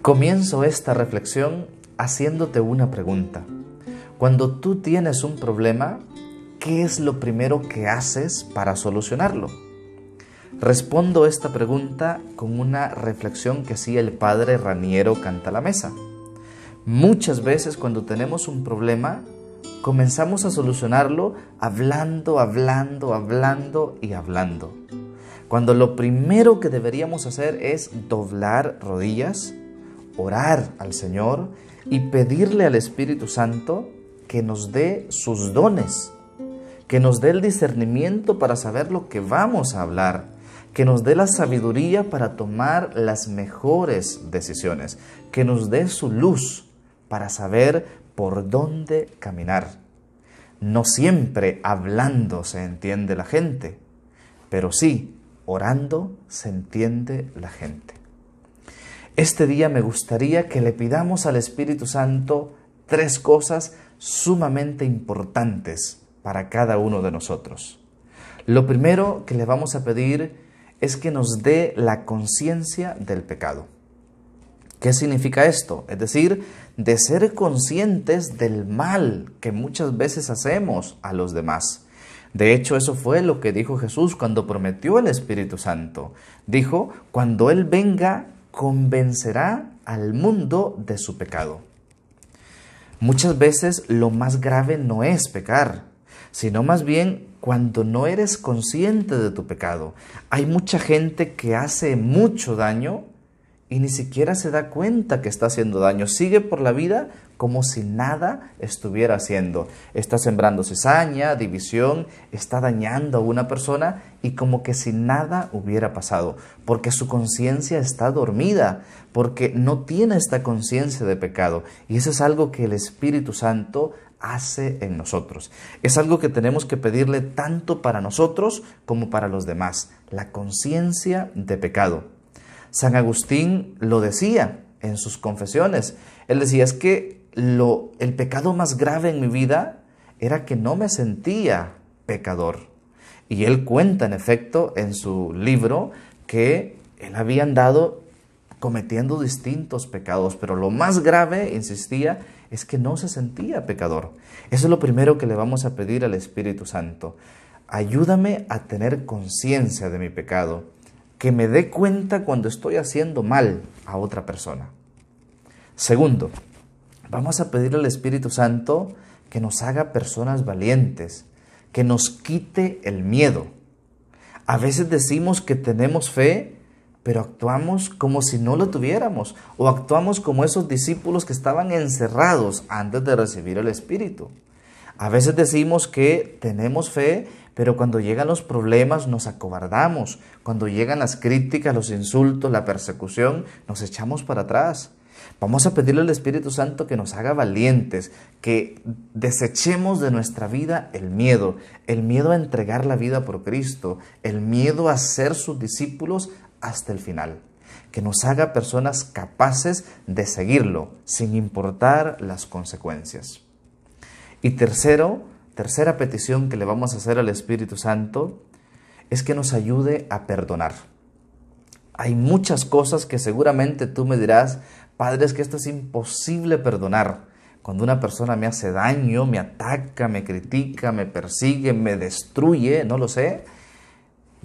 Comienzo esta reflexión haciéndote una pregunta. Cuando tú tienes un problema, ¿qué es lo primero que haces para solucionarlo? Respondo esta pregunta con una reflexión que hacía el padre Raniero mesa. Muchas veces cuando tenemos un problema, comenzamos a solucionarlo hablando, hablando, hablando y hablando. Cuando lo primero que deberíamos hacer es doblar rodillas, orar al Señor y pedirle al Espíritu Santo que nos dé sus dones, que nos dé el discernimiento para saber lo que vamos a hablar, que nos dé la sabiduría para tomar las mejores decisiones, que nos dé su luz para saber por dónde caminar. No siempre hablando se entiende la gente, pero sí orando se entiende la gente. Este día me gustaría que le pidamos al Espíritu Santo tres cosas sumamente importantes para cada uno de nosotros. Lo primero que le vamos a pedir es que nos dé la conciencia del pecado. ¿Qué significa esto? Es decir, de ser conscientes del mal que muchas veces hacemos a los demás. De hecho, eso fue lo que dijo Jesús cuando prometió el Espíritu Santo. Dijo, cuando Él venga, convencerá al mundo de su pecado. Muchas veces lo más grave no es pecar, sino más bien cuando no eres consciente de tu pecado. Hay mucha gente que hace mucho daño y ni siquiera se da cuenta que está haciendo daño. Sigue por la vida como si nada estuviera haciendo. Está sembrando cizaña, división, está dañando a una persona y como que si nada hubiera pasado, porque su conciencia está dormida, porque no tiene esta conciencia de pecado. Y eso es algo que el Espíritu Santo hace en nosotros. Es algo que tenemos que pedirle tanto para nosotros como para los demás, la conciencia de pecado. San Agustín lo decía en sus confesiones. Él decía, es que el pecado más grave en mi vida era que no me sentía pecador. Y él cuenta, en efecto, en su libro, que él había andado cometiendo distintos pecados, pero lo más grave, insistía, es que no se sentía pecador. Eso es lo primero que le vamos a pedir al Espíritu Santo. Ayúdame a tener conciencia de mi pecado que me dé cuenta cuando estoy haciendo mal a otra persona. Segundo, vamos a pedir al Espíritu Santo que nos haga personas valientes, que nos quite el miedo. A veces decimos que tenemos fe, pero actuamos como si no lo tuviéramos, o actuamos como esos discípulos que estaban encerrados antes de recibir el Espíritu. A veces decimos que tenemos fe, pero cuando llegan los problemas nos acobardamos, cuando llegan las críticas, los insultos, la persecución, nos echamos para atrás. Vamos a pedirle al Espíritu Santo que nos haga valientes, que desechemos de nuestra vida el miedo, el miedo a entregar la vida por Cristo, el miedo a ser sus discípulos hasta el final, que nos haga personas capaces de seguirlo sin importar las consecuencias. Y tercero, tercera petición que le vamos a hacer al Espíritu Santo es que nos ayude a perdonar. Hay muchas cosas que seguramente tú me dirás, Padre, es que esto es imposible perdonar. Cuando una persona me hace daño, me ataca, me critica, me persigue, me destruye, no lo sé,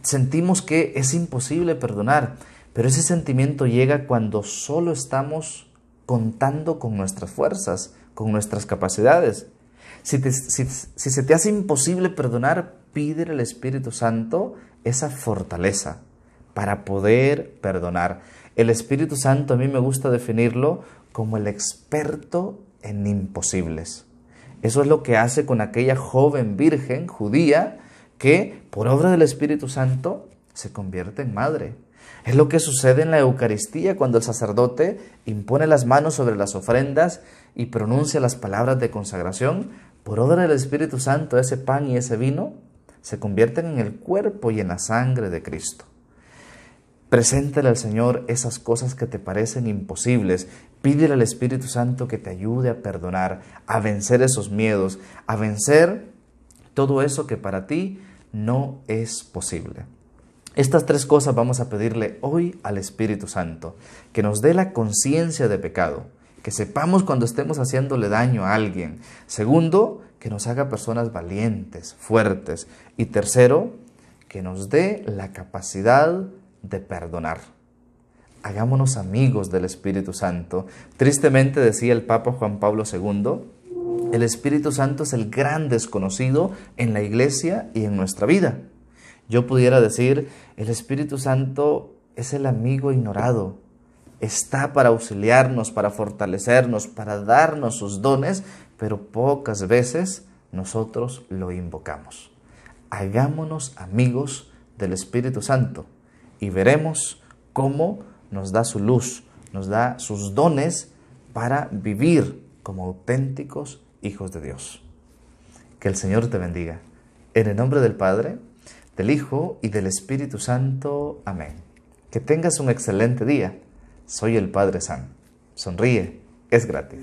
sentimos que es imposible perdonar. Pero ese sentimiento llega cuando solo estamos contando con nuestras fuerzas, con nuestras capacidades. Si, se te hace imposible perdonar, pide al Espíritu Santo esa fortaleza para poder perdonar. El Espíritu Santo a mí me gusta definirlo como el experto en imposibles. Eso es lo que hace con aquella joven virgen judía que, por obra del Espíritu Santo, se convierte en madre. Es lo que sucede en la Eucaristía cuando el sacerdote impone las manos sobre las ofrendas y pronuncia las palabras de consagración. Por obra del Espíritu Santo, ese pan y ese vino se convierten en el cuerpo y en la sangre de Cristo. Preséntale al Señor esas cosas que te parecen imposibles. Pídele al Espíritu Santo que te ayude a perdonar, a vencer esos miedos, a vencer todo eso que para ti no es posible. Estas tres cosas vamos a pedirle hoy al Espíritu Santo, que nos dé la conciencia de pecado, que sepamos cuando estemos haciéndole daño a alguien. Segundo, que nos haga personas valientes, fuertes. Y tercero, que nos dé la capacidad de perdonar. Hagámonos amigos del Espíritu Santo. Tristemente decía el Papa Juan Pablo II, el Espíritu Santo es el gran desconocido en la iglesia y en nuestra vida. Yo pudiera decir, el Espíritu Santo es el amigo ignorado. Está para auxiliarnos, para fortalecernos, para darnos sus dones, pero pocas veces nosotros lo invocamos. Hagámonos amigos del Espíritu Santo y veremos cómo nos da su luz, nos da sus dones para vivir como auténticos hijos de Dios. Que el Señor te bendiga. En el nombre del Padre, del Hijo y del Espíritu Santo. Amén. Que tengas un excelente día. Soy el Padre San. Sonríe, es gratis.